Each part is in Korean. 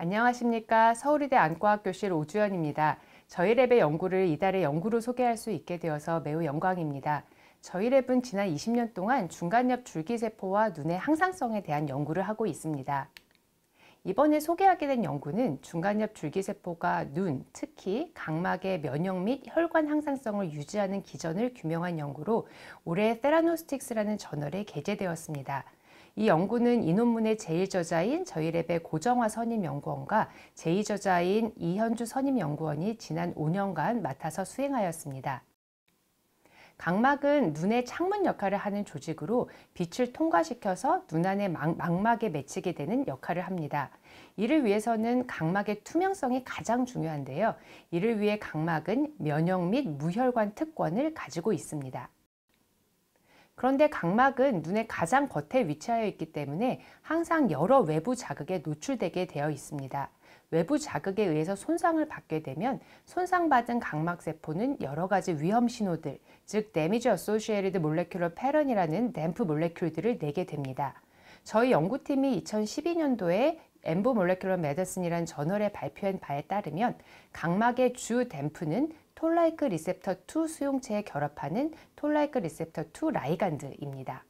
안녕하십니까. 서울의대 안과학교실 오주연입니다. 저희 랩의 연구를 이달의 연구로 소개할 수 있게 되어서 매우 영광입니다. 저희 랩은 지난 20년 동안 중간엽 줄기세포와 눈의 항상성에 대한 연구를 하고 있습니다. 이번에 소개하게 된 연구는 중간엽 줄기세포가 눈, 특히 각막의 면역 및 혈관 항상성을 유지하는 기전을 규명한 연구로 올해 테라노스틱스라는 저널에 게재되었습니다. 이 연구는 이 논문의 제1저자인 저희랩의 고정화 선임연구원과 제2저자인 이현주 선임연구원이 지난 5년간 맡아서 수행하였습니다. 각막은 눈의 창문 역할을 하는 조직으로 빛을 통과시켜서 눈 안의 망막에 맺히게 되는 역할을 합니다. 이를 위해서는 각막의 투명성이 가장 중요한데요. 이를 위해 각막은 면역 및 무혈관 특권을 가지고 있습니다. 그런데 각막은 눈의 가장 겉에 위치하여 있기 때문에 항상 여러 외부 자극에 노출되게 되어 있습니다. 외부 자극에 의해서 손상을 받게 되면 손상받은 각막세포는 여러 가지 위험 신호들, 즉 Damage Associated Molecular Pattern이라는 댐프 몰레큘들을 내게 됩니다. 저희 연구팀이 2012년도에 엠보 몰레큘러 메더슨이란 저널에 발표한 바에 따르면 각막의 주 댐프는 톨라이크 리셉터 2 수용체에 결합하는 톨라이크 리셉터 2 라이간드입니다.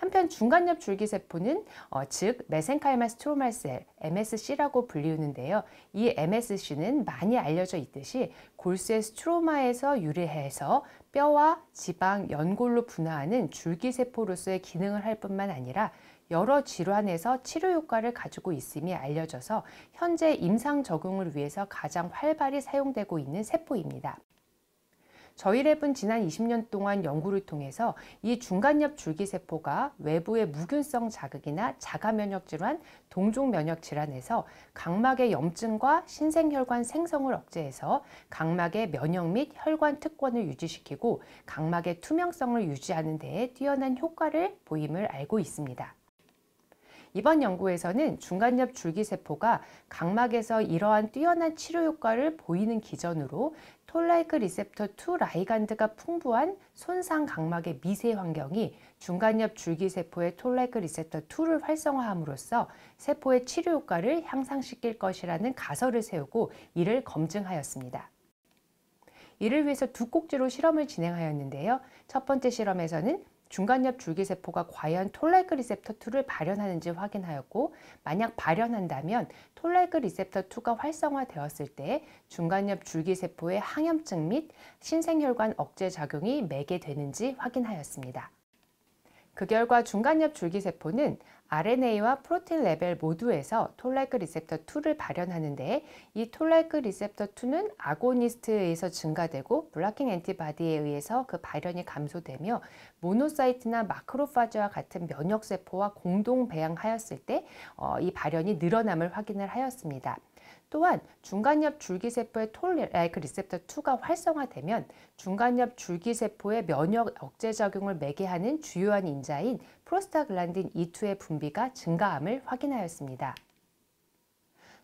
한편 중간엽 줄기세포는 어, 즉 메센카이마 스트로말셀 MSC라고 불리우는데요. 이 MSC는 많이 알려져 있듯이 골수의 스트로마에서 유래해서 뼈와 지방, 연골로 분화하는 줄기세포로서의 기능을 할 뿐만 아니라 여러 질환에서 치료 효과를 가지고 있음이 알려져서 현재 임상 적용을 위해서 가장 활발히 사용되고 있는 세포입니다. 저희 랩은 지난 20년 동안 연구를 통해서 이 중간엽 줄기세포가 외부의 무균성 자극이나 자가면역 질환, 동종 면역 질환에서 각막의 염증과 신생혈관 생성을 억제해서 각막의 면역 및 혈관 특권을 유지시키고 각막의 투명성을 유지하는 데에 뛰어난 효과를 보임을 알고 있습니다. 이번 연구에서는 중간엽 줄기세포가 각막에서 이러한 뛰어난 치료 효과를 보이는 기전으로 톨라이크 리셉터 2 라이간드가 풍부한 손상 각막의 미세 환경이 중간엽 줄기세포의 톨라이크 리셉터 2를 활성화함으로써 세포의 치료 효과를 향상시킬 것이라는 가설을 세우고 이를 검증하였습니다. 이를 위해서 두 꼭지로 실험을 진행하였는데요. 첫 번째 실험에서는 중간엽 줄기세포가 과연 톨라이크 리셉터 2를 발현하는지 확인하였고 만약 발현한다면 톨라이크 리셉터 2가 활성화되었을 때 중간엽 줄기세포의 항염증 및 신생혈관 억제 작용이 매개되는지 확인하였습니다. 그 결과 중간엽 줄기세포는 RNA와 프로틴 레벨 모두에서 톨라이크 리셉터 2를 발현하는데 이 톨라이크 리셉터 2는 아고니스트에 의해서 증가되고 블락킹 앤티바디에 의해서 그 발현이 감소되며 모노사이트나 마크로파지와 같은 면역 세포와 공동 배양하였을 때이 어, 발현이 늘어남을 확인을 하였습니다. 또한 중간엽 줄기세포의 톨라이크 리셉터 2가 활성화되면 중간엽 줄기세포의 면역 억제 작용을 매개하는 주요한 인자인 프로스타글란딘 2의 분비가 증가함을 확인하였습니다.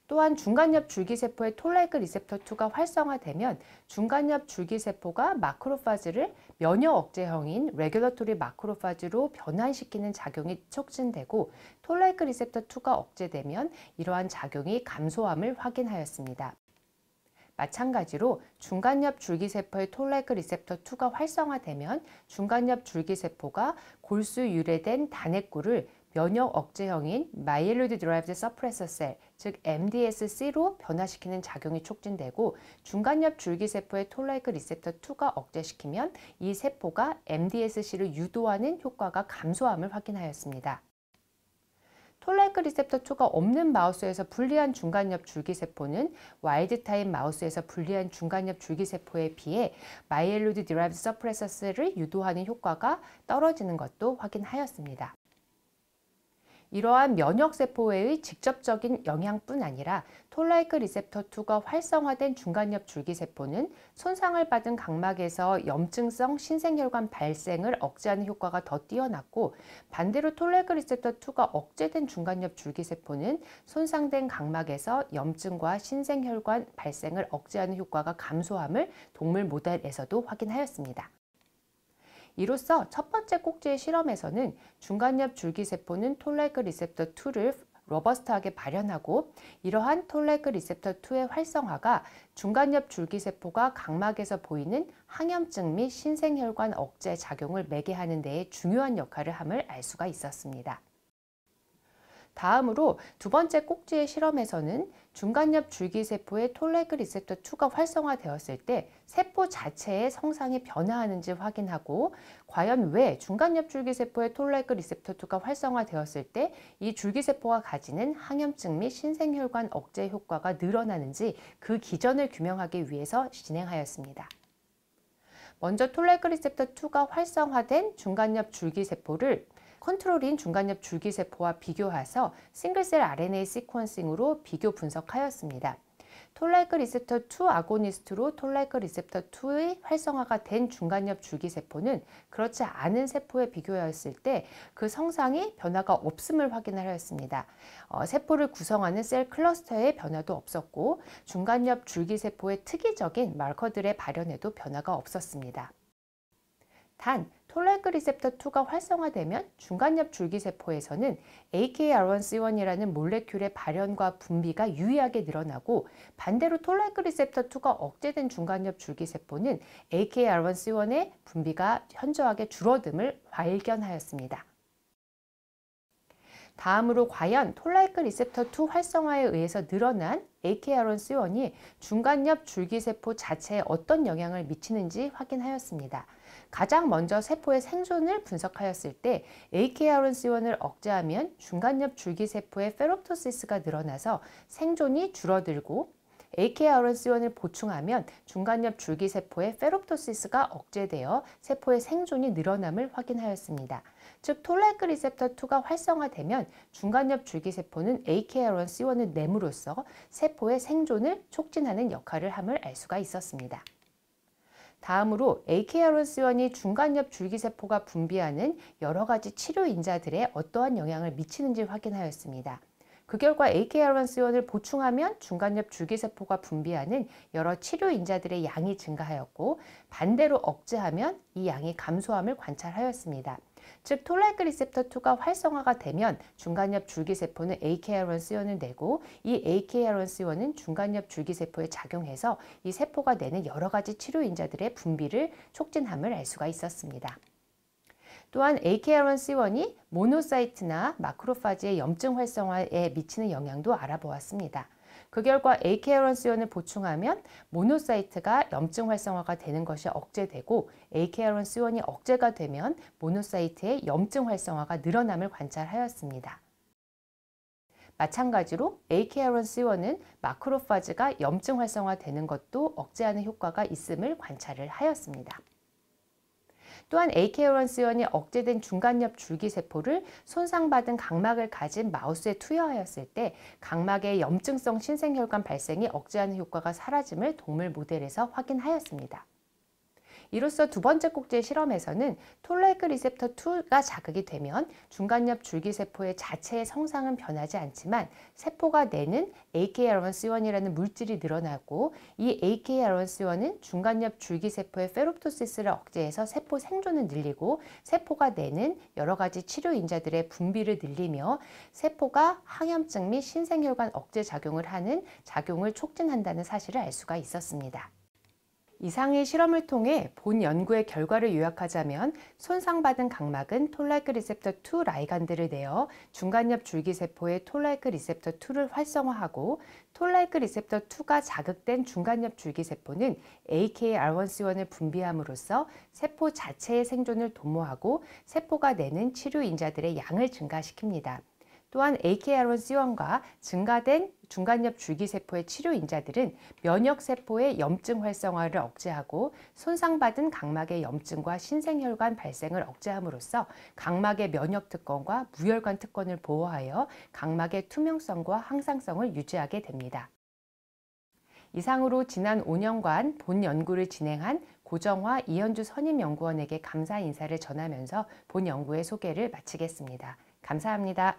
또한 중간엽 줄기세포의 톨라이크 리셉터 2가 활성화되면 중간엽 줄기세포가 마크로파즈를 면역 억제형인 레귤러토리 마크로파즈로 변환시키는 작용이 촉진되고 톨라이크 리셉터 2가 억제되면 이러한 작용이 감소함을 확인하였습니다. 마찬가지로 중간엽 줄기세포의 톨라이크 리셉터 2가 활성화되면 중간엽 줄기세포가 골수 유래된 단핵구를 면역 억제형인 마이엘로이드 드라이브드 서프레서 셀, 즉 MDSC로 변화시키는 작용이 촉진되고 중간엽 줄기세포의 톨라이크 리셉터 2가 억제시키면 이 세포가 MDSC를 유도하는 효과가 감소함을 확인하였습니다. 톨라이크 리셉터 2가 없는 마우스에서 불리한 중간엽 줄기세포는 와일드타임 마우스에서 불리한 중간엽 줄기세포에 비해 마이엘로드 드라이브 서프레서스를 유도하는 효과가 떨어지는 것도 확인하였습니다. 이러한 면역세포의 직접적인 영향뿐 아니라 톨라이크 리셉터 2가 활성화된 중간엽 줄기세포는 손상을 받은 각막에서 염증성 신생혈관 발생을 억제하는 효과가 더 뛰어났고 반대로 톨라이크 리셉터 2가 억제된 중간엽 줄기세포는 손상된 각막에서 염증과 신생혈관 발생을 억제하는 효과가 감소함을 동물 모델에서도 확인하였습니다. 이로써 첫 번째 꼭지의 실험에서는 중간엽 줄기세포는 톨레그 리셉터 2를 로버스트하게 발현하고 이러한 톨레그 리셉터 2의 활성화가 중간엽 줄기세포가 각막에서 보이는 항염증 및 신생혈관 억제 작용을 매개하는 데에 중요한 역할을 함을 알 수가 있었습니다. 다음으로 두 번째 꼭지의 실험에서는 중간엽 줄기세포의 톨레그 리셉터 2가 활성화되었을 때 세포 자체의 성상이 변화하는지 확인하고 과연 왜 중간엽 줄기세포의 톨레그 리셉터 2가 활성화되었을 때 이 줄기세포가 가지는 항염증 및 신생혈관 억제 효과가 늘어나는지 그 기전을 규명하기 위해서 진행하였습니다. 먼저 톨레그 리셉터 2가 활성화된 중간엽 줄기세포를 컨트롤인 중간엽 줄기세포와 비교하여 싱글셀 RNA 시퀀싱으로 비교 분석하였습니다. 톨라이크 리셉터 2 아고니스트로 톨라이크 리셉터 2의 활성화가 된 중간엽 줄기세포는 그렇지 않은 세포에 비교하였을 때 그 성상이 변화가 없음을 확인하였습니다. 어, 세포를 구성하는 셀 클러스터의 변화도 없었고 중간엽 줄기세포의 특이적인 마커들의 발현에도 변화가 없었습니다. 단, 톨라이크 리셉터 2가 활성화되면 중간엽 줄기세포에서는 AKR1C1이라는 몰레큘의 발현과 분비가 유의하게 늘어나고 반대로 톨라이크 리셉터 2가 억제된 중간엽 줄기세포는 AKR1C1의 분비가 현저하게 줄어듦을 발견하였습니다. 다음으로 과연 톨라이크 리셉터 2 활성화에 의해서 늘어난 AKR1C1이 중간엽 줄기세포 자체에 어떤 영향을 미치는지 확인하였습니다. 가장 먼저 세포의 생존을 분석하였을 때 AKRN1을 억제하면 중간엽 줄기세포의 페롭토시스가 늘어나서 생존이 줄어들고 AKRN1을 보충하면 중간엽 줄기세포의 페롭토시스가 억제되어 세포의 생존이 늘어남을 확인하였습니다. 즉 톨라이크 리셉터 2가 활성화되면 중간엽 줄기세포는 AKRN1을 냄으로써 세포의 생존을 촉진하는 역할을 함을 알 수가 있었습니다. 다음으로 AKRS1이 중간엽 줄기세포가 분비하는 여러 가지 치료 인자들의 어떠한 영향을 미치는지 확인하였습니다. 그 결과 a k r 1 1을 보충하면 중간엽 줄기세포가 분비하는 여러 치료 인자들의 양이 증가하였고 반대로 억제하면 이 양이 감소함을 관찰하였습니다. 즉 톨라이크 리셉터 2가 활성화가 되면 중간엽 줄기세포는 AKR1C1을 내고 이 AKR1C1은 중간엽 줄기세포에 작용해서 이 세포가 내는 여러 가지 치료인자들의 분비를 촉진함을 알 수가 있었습니다. 또한 AKR1C1이 모노사이트나 마크로파지의 염증 활성화에 미치는 영향도 알아보았습니다. 그 결과 a k 케아론스연을 보충하면 모노사이트가 염증 활성화가 되는 것이 억제되고 a k 케아론스연이 억제가 되면 모노사이트의 염증 활성화가 늘어남을 관찰하였습니다. 마찬가지로 에이케아론스연은 마크로파즈가 염증 활성화되는 것도 억제하는 효과가 있음을 관찰을 하였습니다. 또한 에이케어런스연이 억제된 중간엽 줄기세포를 손상받은 각막을 가진 마우스에 투여하였을 때 각막의 염증성 신생혈관 발생이 억제하는 효과가 사라짐을 동물 모델에서 확인하였습니다. 이로써 두 번째 꼭지의 실험에서는 톨라이크 리셉터 2가 자극이 되면 중간엽 줄기세포의 자체의 성상은 변하지 않지만 세포가 내는 AKR1C1이라는 물질이 늘어나고 이 AKR1C1은 중간엽 줄기세포의 페롭토시스를 억제해서 세포 생존을 늘리고 세포가 내는 여러 가지 치료 인자들의 분비를 늘리며 세포가 항염증 및 신생혈관 억제 작용을 하는 작용을 촉진한다는 사실을 알 수가 있었습니다. 이상의 실험을 통해 본 연구의 결과를 요약하자면 손상받은 각막은 톨라이크 리셉터 2라이간드를 내어 중간엽 줄기세포의 톨라이크 리셉터 2를 활성화하고 톨라이크 리셉터 2가 자극된 중간엽 줄기세포는 AKR1C1을 분비함으로써 세포 자체의 생존을 도모하고 세포가 내는 치료 인자들의 양을 증가시킵니다. 또한 AKR1 C1과 증가된 중간엽 줄기세포의 치료 인자들은 면역세포의 염증 활성화를 억제하고 손상받은 각막의 염증과 신생혈관 발생을 억제함으로써 각막의 면역 특권과 무혈관 특권을 보호하여 각막의 투명성과 항상성을 유지하게 됩니다. 이상으로 지난 5년간 본 연구를 진행한 고정화 이현주 선임연구원에게 감사 인사를 전하면서 본 연구의 소개를 마치겠습니다. 감사합니다.